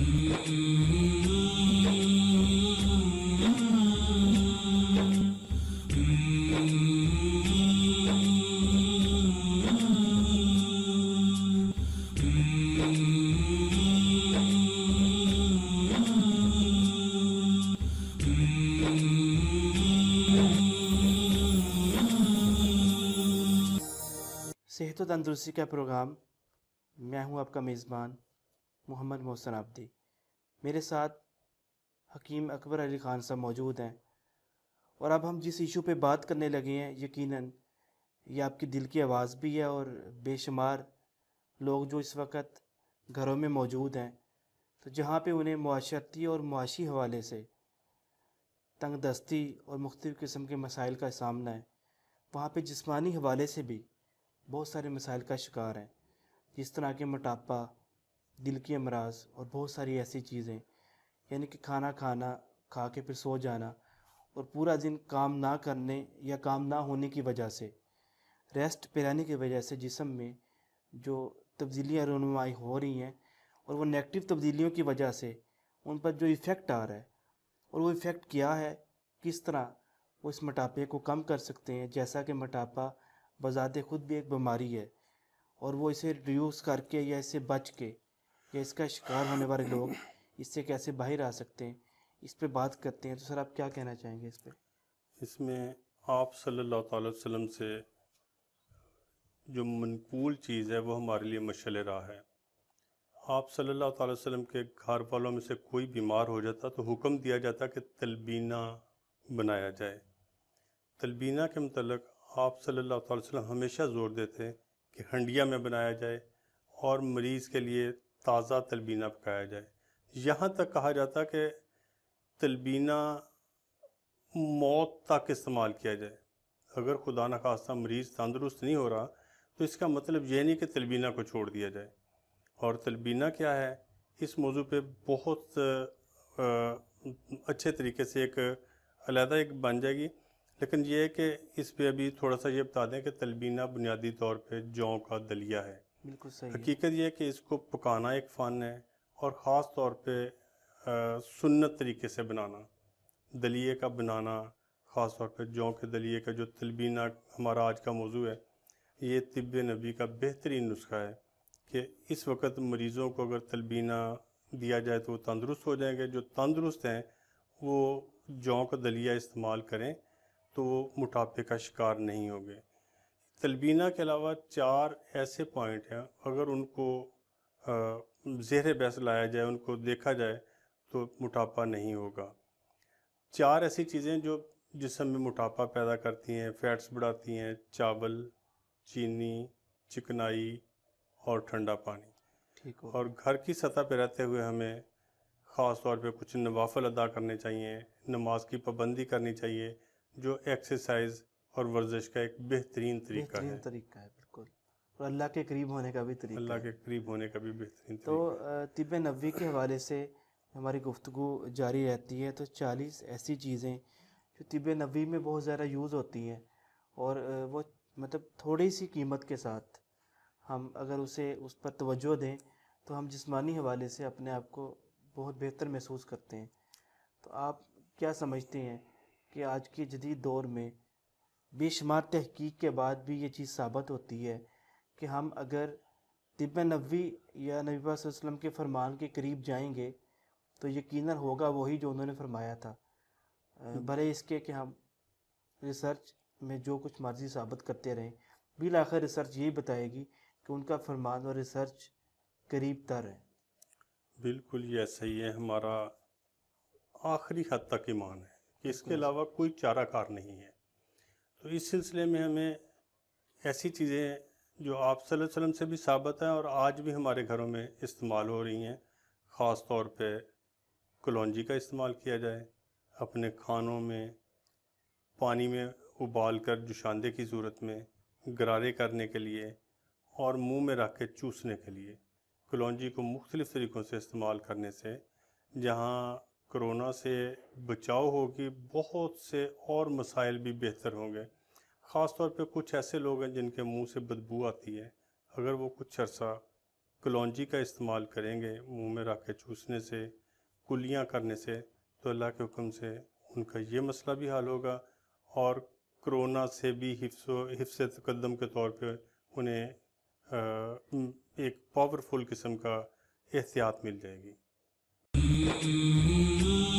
सेहत व तंदुरुस्ती का प्रोग्राम मैं हूं आपका मेज़बान मोहम्मद मोहसन आबदी मेरे साथ हकीम अकबर अली ख़ान साहब मौजूद हैं और अब हम जिस इशू पे बात करने लगे हैं यकीनन ये आपकी दिल की आवाज़ भी है और बेशुमार लोग जो इस वक्त घरों में मौजूद हैं तो जहाँ पे उन्हें माशरती और मुआशी हवाले से तंग दस्ती और मुख्तु किस्म के मसाइल का सामना है वहाँ पे जिस्मानी हवाले से भी बहुत सारे मसाइल का शिकार हैं जिस तरह के मोटापा दिल के अमराज और बहुत सारी ऐसी चीज़ें यानी कि खाना खाना खा के फिर सो जाना और पूरा दिन काम ना करने या काम ना होने की वजह से रेस्ट रहने की वजह से जिसम में जो तब्दीलियाँ रनुमाई हो रही हैं और वो नेगेटिव तब्दीलियों की वजह से उन पर जो इफ़ेक्ट आ रहा है और वो इफ़ेक्ट क्या है किस तरह वो इस मोटापे को कम कर सकते हैं जैसा कि मोटापा बजाते खुद भी एक बीमारी है और वो इसे रिड्यूस करके या इसे बच के या इसका शिकार होने वाले लोग इससे कैसे बाहर आ सकते हैं इस पर बात करते हैं तो सर आप क्या कहना चाहेंगे इस पर इसमें आप सल्लल्लाहु अलैहि वसल्लम से जो मनकूल चीज़ है वो हमारे लिए मशल रहा है आप सल्लल्लाहु अलैहि वसल्लम के घर वालों में से कोई बीमार हो जाता तो हुक्म दिया जाता कि तलबीना बनाया जाए तलबीना के मतलब आप सल्लल्लाहु अलैहि वसल्लम हमेशा ज़ोर देते कि हंडिया में बनाया जाए और मरीज़ के लिए ताज़ा तलबीना पकाया जाए यहाँ तक कहा जाता कि तलबीना मौत तक इस्तेमाल किया जाए अगर खुदा न खास्ता मरीज़ तंदुरुस्त नहीं हो रहा तो इसका मतलब यह नहीं कि तलबीना को छोड़ दिया जाए और तलबीना क्या है इस मौजू पे बहुत आ, अच्छे तरीके से एक अलहदा एक बन जाएगी लेकिन यह है कि इस पे अभी थोड़ा सा ये बता दें कि तलबीना बुनियादी तौर पे जौ का दलिया है बिल्कुल सही हकीकत यह है कि इसको पकाना एक फ़न है और ख़ास तौर पे सुन्नत तरीके से बनाना दलिए का बनाना ख़ास तौर पे जौ के दलिए का जो तलबीना हमारा आज का मौजू है ये तिब नबी का बेहतरीन नुस्खा है कि इस वक्त मरीज़ों को अगर तलबीना दिया जाए तो वो तंदरुस्त हो जाएंगे जो तंदरुस्त हैं वो जौ का दलिया इस्तेमाल करें तो वो मोटापे का शिकार नहीं होंगे तलबीना के अलावा चार ऐसे पॉइंट हैं अगर उनको जहर बहस लाया जाए उनको देखा जाए तो मोटापा नहीं होगा चार ऐसी चीज़ें जो जिसम में मोटापा पैदा करती हैं फैट्स बढ़ाती हैं चावल चीनी चिकनाई और ठंडा पानी ठीक और घर की सतह पर रहते हुए हमें ख़ास तौर पे कुछ नवाफल अदा करने चाहिए नमाज की पाबंदी करनी चाहिए जो एक्सरसाइज और वर्जिश का एक बेहतरीन तरीका बेहतरीन है तरीका है बिल्कुल और अल्लाह के करीब होने का भी तरीका अल्लाह के करीब होने का भी बेहतरीन तो तिब नबी के हवाले से हमारी गुफ्तु जारी रहती है तो चालीस ऐसी चीज़ें जो तिब नबी में बहुत ज़्यादा यूज़ होती हैं और वो मतलब थोड़ी सी कीमत के साथ हम अगर उसे उस पर तवज्जो दें तो हम जिस्मानी हवाले से अपने आप को बहुत बेहतर महसूस करते हैं तो आप क्या समझते हैं कि आज के जदीद दौर में बेशुमार तहकीक के बाद भी ये चीज़ साबित होती है कि हम अगर तिब नबी या नबी वसल्लम के फरमान के करीब जाएंगे तो यकीनन होगा वही जो उन्होंने फरमाया था हम्म। भले इसके कि हम रिसर्च में जो कुछ मर्जी साबित करते रहें बिल आखिर रिसर्च यही बताएगी कि उनका फरमान और रिसर्च करीब तर है बिल्कुल ये ऐसा ही है हमारा आखिरी हद तक ईमान है कि इसके हम्म। अलावा कोई चारा कार नहीं है तो इस सिलसिले में हमें ऐसी चीज़ें जो आप वसल्लम से भी साबित हैं और आज भी हमारे घरों में इस्तेमाल हो रही हैं ख़ास तौर पे कलौजी का इस्तेमाल किया जाए अपने खानों में पानी में उबाल कर जुशांदे की सूरत में गरारे करने के लिए और मुंह में रख के चूसने के लिए कलौजी को मुख्तलिफ़ तरीक़ों से इस्तेमाल करने से जहाँ कोरोना से बचाव होगी बहुत से और मसाइल भी बेहतर होंगे ख़ास तौर पे कुछ ऐसे लोग हैं जिनके मुंह से बदबू आती है अगर वो कुछ अरसा कलौजी का इस्तेमाल करेंगे मुंह में रख के चूसने से कुलियाँ करने से तो अल्लाह के हुक्म से उनका ये मसला भी हल होगा और कोरोना से भी हिफ्स तकदम के तौर पर उन्हें एक पावरफुल किस्म का एहतियात मिल जाएगी Mm-hmm.